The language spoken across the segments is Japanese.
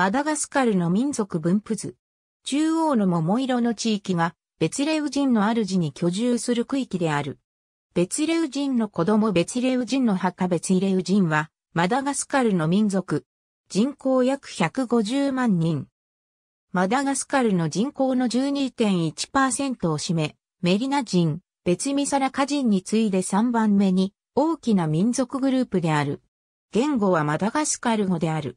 マダガスカルの民族分布図。中央の桃色の地域が、ベツレウ人の主に居住する区域である。ベツレウ人の子供ベツレウ人の墓ベツレウ人は、マダガスカルの民族。人口約150万人。マダガスカルの人口の12.1%を占め、メリナ人、ベツミサラカ人に次いで3番目に大きな民族グループである。言語はマダガスカル語である。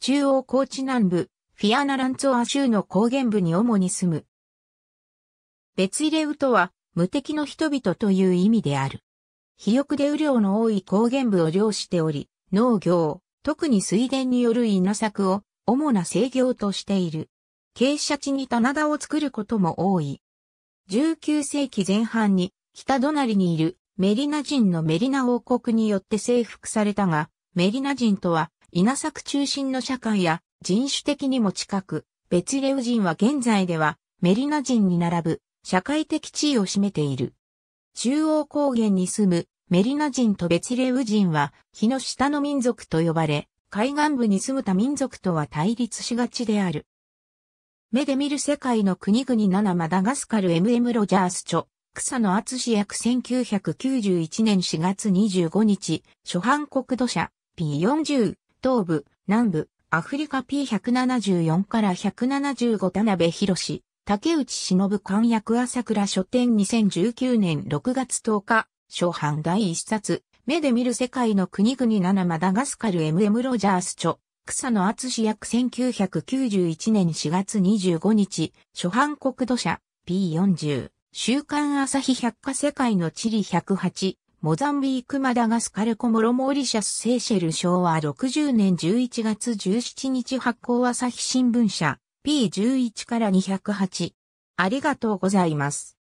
中央高地南部、フィアナランツォア州の高原部に主に住む。別入れウとは、無敵の人々という意味である。肥沃で雨量の多い高原部を漁しており、農業、特に水田による稲作を主な制業としている。傾斜地に棚田を作ることも多い。19世紀前半に北隣にいるメリナ人のメリナ王国によって征服されたが、メリナ人とは稲作中心の社会や人種的にも近く、ベツレウ人は現在ではメリナ人に並ぶ社会的地位を占めている。中央高原に住むメリナ人とベツレウ人は日の下の民族と呼ばれ、海岸部に住む他民族とは対立しがちである。目で見る世界の国々7マダガスカル MM ロジャース著、草野厚志役1991年4月25日、初版国土社 P40 東部、南部、アフリカ P174 から175田辺博士、竹内忍官役朝倉書店2019年6月10日、初版第1冊、目で見る世界の国々7マダガスカル MM ロジャース著、草野厚史役1991年4月25日、初版国土社 P40、週刊朝日百科世界の地理108、モザンビークマダガスカルコモロモーリシャスセーシェル昭和60年11月17日発行朝日新聞社 P11 から208。ありがとうございます。